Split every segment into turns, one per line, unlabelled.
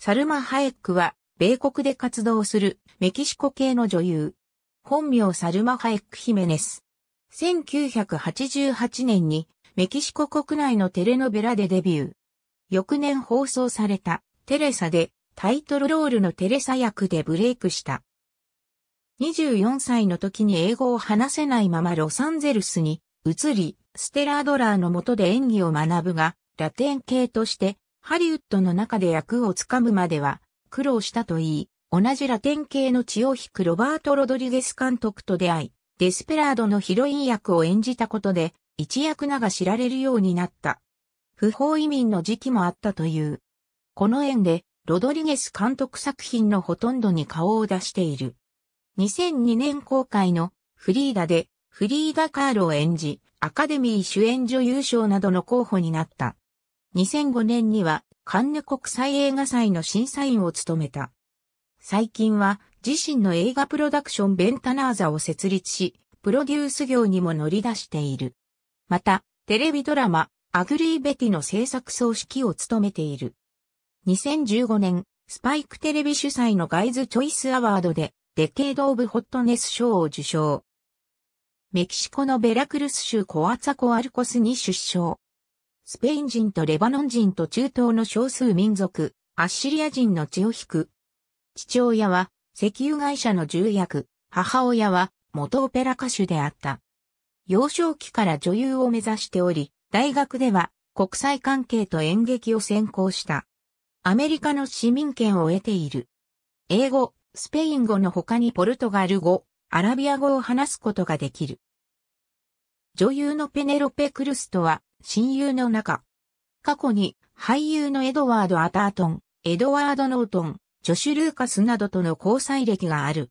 サルマ・ハエックは、米国で活動するメキシコ系の女優。本名サルマ・ハエック・ヒメネス。1988年にメキシコ国内のテレノベラでデビュー。翌年放送されたテレサでタイトルロールのテレサ役でブレイクした。24歳の時に英語を話せないままロサンゼルスに移り、ステラードラーの下で演技を学ぶが、ラテン系としてハリウッドの中で役をつかむまでは苦労したといい、同じラテン系の血を引くロバート・ロドリゲス監督と出会い、デスペラードのヒロイン役を演じたことで、一役名が知られるようになった。不法移民の時期もあったという。この縁で、ロドリゲス監督作品のほとんどに顔を出している。2002年公開のフリーダで、フリーダ・カールを演じ、アカデミー主演女優賞などの候補になった。2005年にはカンヌ国際映画祭の審査員を務めた。最近は自身の映画プロダクションベンタナーザを設立し、プロデュース業にも乗り出している。また、テレビドラマ、アグリーベティの制作総指揮を務めている。2015年、スパイクテレビ主催のガイズチョイスアワードで、デケード・オブ・ホットネス賞を受賞。メキシコのベラクルス州コアツァコアルコスに出生。スペイン人とレバノン人と中東の少数民族、アッシリア人の血を引く。父親は石油会社の重役、母親は元オペラ歌手であった。幼少期から女優を目指しており、大学では国際関係と演劇を専攻した。アメリカの市民権を得ている。英語、スペイン語の他にポルトガル語、アラビア語を話すことができる。女優のペネロペ・クルストは親友の中。過去に俳優のエドワード・アタートン、エドワード・ノートン、ジョシュ・ルーカスなどとの交際歴がある。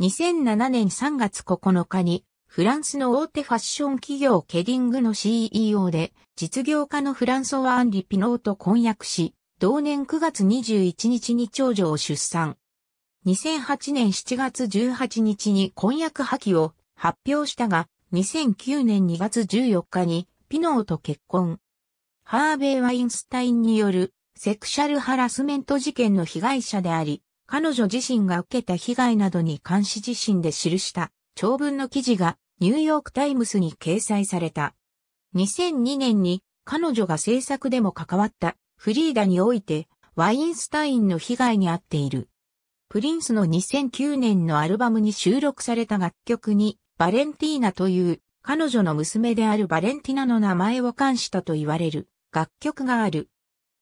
2007年3月9日にフランスの大手ファッション企業ケディングの CEO で実業家のフランソワ・アンリ・ピノーと婚約し、同年9月21日に長女を出産。2008年7月18日に婚約破棄を発表したが、2009年2月14日にピノーと結婚。ハーベイ・ワインスタインによるセクシャルハラスメント事件の被害者であり、彼女自身が受けた被害などに監視自身で記した長文の記事がニューヨークタイムスに掲載された。2002年に彼女が制作でも関わったフリーダにおいてワインスタインの被害に遭っている。プリンスの2009年のアルバムに収録された楽曲にバレンティーナという彼女の娘であるバレンティナの名前を冠したと言われる楽曲がある。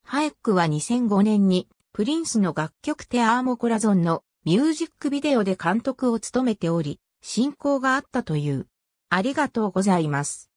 ハエックは2005年にプリンスの楽曲テアーモコラゾンのミュージックビデオで監督を務めており、進行があったという。ありがとうございます。